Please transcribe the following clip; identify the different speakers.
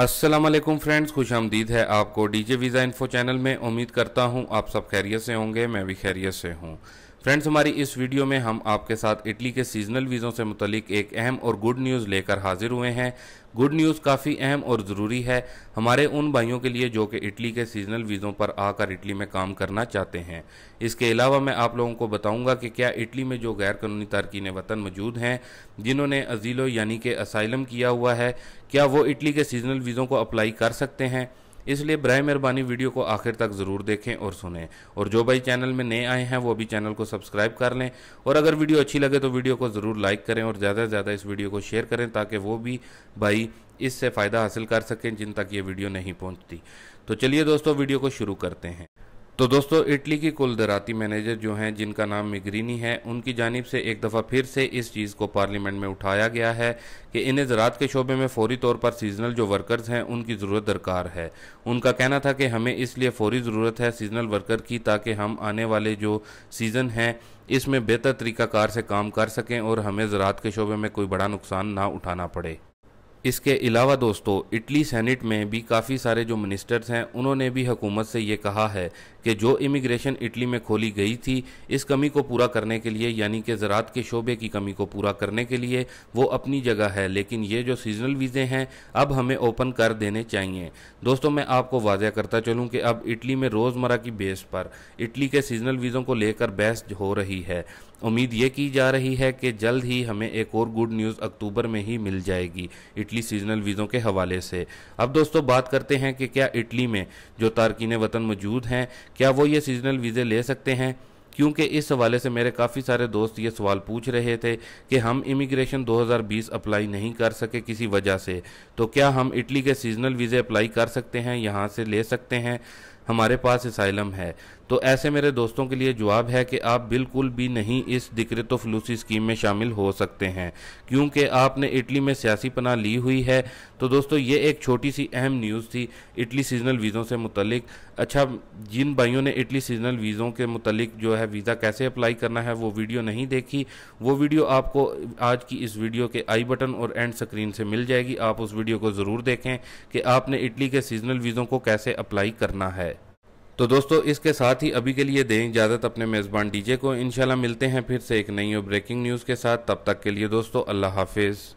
Speaker 1: Aslam friends खुश आमदीद है आपको डीजे वीज़ा इन्फो चैनल में उम्मीद करता हूँ आप सब खैरियत से होंगे मैं भी खैरियत से हूँ फ्रेंड्स हमारी इस वीडियो में हम आपके साथ इटली के सीजनल वीज़ों से मुतलिक एक अहम और गुड न्यूज़ लेकर हाजिर हुए हैं गुड न्यूज़ काफ़ी अहम और ज़रूरी है हमारे उन भाइयों के लिए जो कि इटली के सीजनल वीज़ों पर आकर इटली में काम करना चाहते हैं इसके अलावा मैं आप लोगों को बताऊंगा कि क्या इटली में जो गैर कानूनी तारकिन वतन मौजूद हैं जिन्होंने अजीलो यानी कि असाइलम किया हुआ है क्या वो इटली के सीजनल वीज़ों को अप्लाई कर सकते हैं इसलिए बर मेहरबानी वीडियो को आखिर तक ज़रूर देखें और सुने और जो भाई चैनल में नए आए हैं वो भी चैनल को सब्सक्राइब कर लें और अगर वीडियो अच्छी लगे तो वीडियो को ज़रूर लाइक करें और ज़्यादा से ज़्यादा इस वीडियो को शेयर करें ताकि वो भी भाई इससे फ़ायदा हासिल कर सकें जिन तक ये वीडियो नहीं पहुँचती तो चलिए दोस्तों वीडियो को शुरू करते हैं तो दोस्तों इटली की कुल दराती मैनेजर जो हैं जिनका नाम मिग्रीनी है उनकी जानब से एक दफ़ा फिर से इस चीज़ को पार्लियामेंट में उठाया गया है कि इन्हें ज़रात के शोबे में फौरी तौर पर सीजनल जो वर्कर्स हैं उनकी ज़रूरत दरकार है उनका कहना था कि हमें इसलिए फौरी ज़रूरत है सीजनल वर्कर की ताकि हम आने वाले जो सीज़न हैं इसमें बेहतर तरीक़ाकार से काम कर सकें और हमें ज़रात के शोबे में कोई बड़ा नुकसान ना उठाना पड़े इसके अलावा दोस्तों इटली सेनेट में भी काफ़ी सारे जो मिनिस्टर्स हैं उन्होंने भी हुकूमत से ये कहा है कि जो इमिग्रेशन इटली में खोली गई थी इस कमी को पूरा करने के लिए यानी कि ज़रात के शोबे की कमी को पूरा करने के लिए वो अपनी जगह है लेकिन ये जो सीजनल वीज़े हैं अब हमें ओपन कर देने चाहिए दोस्तों मैं आपको वाजह करता चलूँ कि अब इटली में रोज़मर्रा की बेस पर इटली के सीजनल वीज़ों को लेकर बहस हो रही है उम्मीद ये की जा रही है कि जल्द ही हमें एक और गुड न्यूज़ अक्टूबर में ही मिल जाएगी इटली इटली सीजनल वीज़ों के हवाले से अब दोस्तों बात करते हैं कि क्या इटली में जो तारकिन वतन मौजूद हैं क्या वो ये सीजनल वीज़े ले सकते हैं क्योंकि इस हवाले से मेरे काफ़ी सारे दोस्त ये सवाल पूछ रहे थे कि हम इमिग्रेशन 2020 अप्लाई नहीं कर सके किसी वजह से तो क्या हम इटली के सीजनल वीज़े अप्लाई कर सकते हैं यहाँ से ले सकते हैं हमारे पास इसाइलम है तो ऐसे मेरे दोस्तों के लिए जवाब है कि आप बिल्कुल भी नहीं इस दिक्रत फलूसी स्कीम में शामिल हो सकते हैं क्योंकि आपने इटली में सियासी पनाह ली हुई है तो दोस्तों ये एक छोटी सी अहम न्यूज़ थी इटली सीजनल वीज़ों से मुतलिक अच्छा जिन भाइयों ने इटली सीजनल वीज़ों के मुतलिक जो है वीज़ा कैसे अप्लाई करना है वो वीडियो नहीं देखी वो वीडियो आपको आज की इस वीडियो के आई बटन और एंड स्क्रीन से मिल जाएगी आप उस वीडियो को ज़रूर देखें कि आपने इटली के सीजनल वीज़ों को कैसे अप्लाई करना है तो दोस्तों इसके साथ ही अभी के लिए दें इजाज़त अपने मेज़बान डीजे को इंशाल्लाह मिलते हैं फिर से एक नई और ब्रेकिंग न्यूज़ के साथ तब तक के लिए दोस्तों अल्लाह हाफिज़